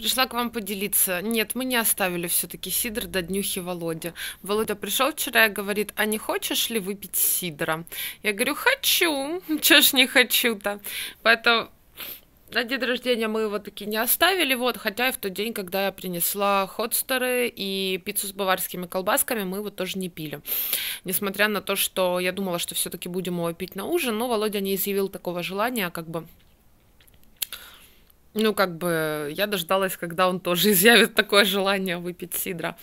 пришла к вам поделиться. Нет, мы не оставили все-таки сидр до днюхи Володя. Володя пришел вчера и говорит, а не хочешь ли выпить сидра? Я говорю, хочу. Че ж не хочу-то? Поэтому на день рождения мы его таки не оставили, вот, хотя и в тот день, когда я принесла ходстеры и пиццу с баварскими колбасками, мы его тоже не пили. Несмотря на то, что я думала, что все-таки будем его пить на ужин, но Володя не изъявил такого желания, как бы ну, как бы я дождалась, когда он тоже изъявит такое желание выпить сидра.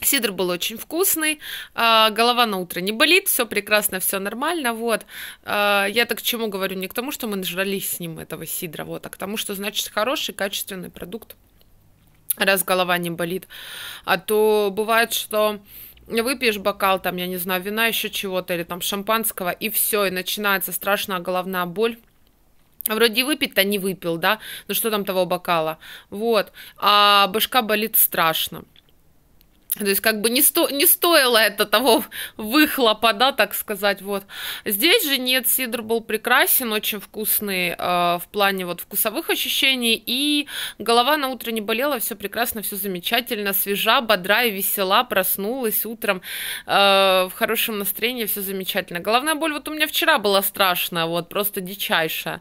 Сидр был очень вкусный, а, голова на утро не болит, все прекрасно, все нормально, вот. А, я так к чему говорю? Не к тому, что мы нажрались с ним этого сидра, вот, а к тому, что значит хороший, качественный продукт, раз голова не болит. А то бывает, что выпьешь бокал, там, я не знаю, вина, еще чего-то, или там шампанского, и все, и начинается страшная головная боль Вроде выпить-то не выпил, да, ну что там того бокала, вот, а башка болит страшно. То есть как бы не, сто, не стоило это того выхлопа, да, так сказать, вот. Здесь же нет, сидр был прекрасен, очень вкусный э, в плане вот вкусовых ощущений, и голова на утро не болела, все прекрасно, все замечательно, свежа, бодра и весела, проснулась утром э, в хорошем настроении, все замечательно. Головная боль вот у меня вчера была страшная, вот, просто дичайшая.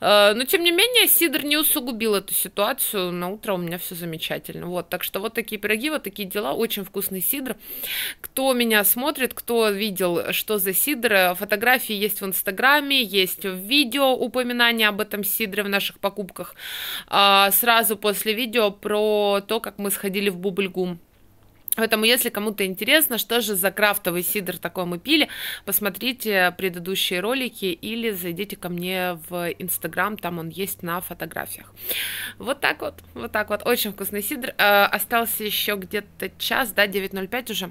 Э, но тем не менее, сидр не усугубил эту ситуацию, на утро у меня все замечательно, вот. Так что вот такие пироги, вот такие дела, очень вкусный сидр. Кто меня смотрит, кто видел, что за сидр, фотографии есть в Инстаграме, есть в видео упоминание об этом сидре в наших покупках. А, сразу после видео про то, как мы сходили в Бубльгум. Поэтому, если кому-то интересно, что же за крафтовый сидр такой мы пили, посмотрите предыдущие ролики или зайдите ко мне в Инстаграм, там он есть на фотографиях. Вот так вот, вот так вот. Очень вкусный сидр. Э, остался еще где-то час, да, 9.05 уже.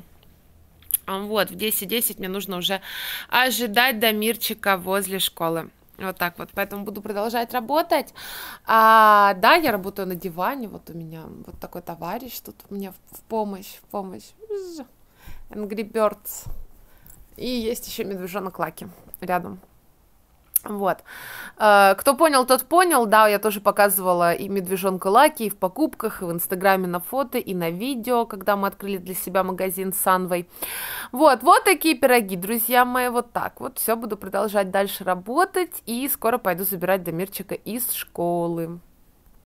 Вот, в 10.10 мне нужно уже ожидать Дамирчика возле школы. Вот так вот. Поэтому буду продолжать работать. А, да, я работаю на диване. Вот у меня вот такой товарищ тут у меня в помощь, в помощь. Angry Birds. И есть еще медвежонок Лаки рядом. Вот. Э, кто понял, тот понял. Да, я тоже показывала и медвежонка Лаки, и в покупках, и в Инстаграме на фото, и на видео, когда мы открыли для себя магазин Санвой. Вот, вот такие пироги, друзья мои, вот так вот. Все, буду продолжать дальше работать, и скоро пойду забирать Дамирчика из школы.